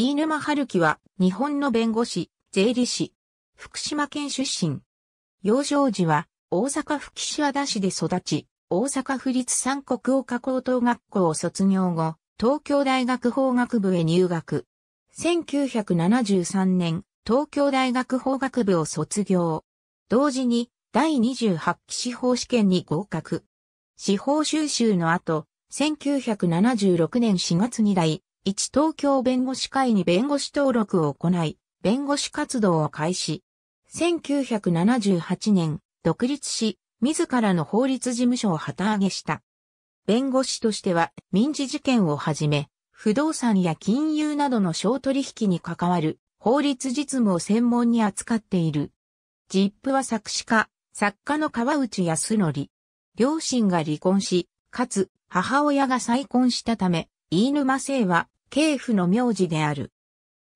飯沼春樹は、日本の弁護士、税理士、福島県出身。幼少時は、大阪府岸和田市で育ち、大阪府立三国岡高等学校を卒業後、東京大学法学部へ入学。1973年、東京大学法学部を卒業。同時に、第28期司法試験に合格。司法修習の後、1976年4月に来、1東京弁護士会に弁護士登録を行い、弁護士活動を開始。1978年、独立し、自らの法律事務所を旗揚げした。弁護士としては民事事件をはじめ、不動産や金融などの小取引に関わる法律実務を専門に扱っている。ジップは作詞家、作家の川内康則。両親が離婚し、かつ母親が再婚したため、飯沼生は系譜の名字である。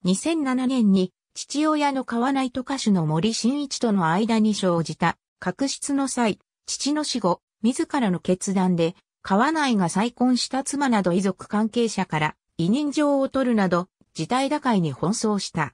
2007年に父親の川内と歌手の森進一との間に生じた、確執の際、父の死後、自らの決断で、川内が再婚した妻など遺族関係者から委任状を取るなど、事態打開に奔走した。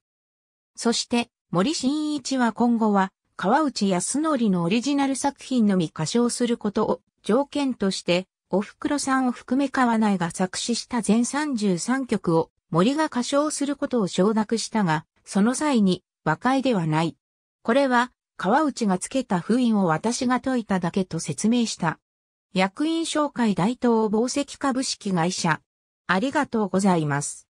そして、森進一は今後は、川内康則のオリジナル作品のみ歌唱することを条件として、おふくろさんを含め川内が作詞した全33曲を森が歌唱することを承諾したが、その際に和解ではない。これは川内がつけた封印を私が解いただけと説明した。役員紹介大東宝石株式会社。ありがとうございます。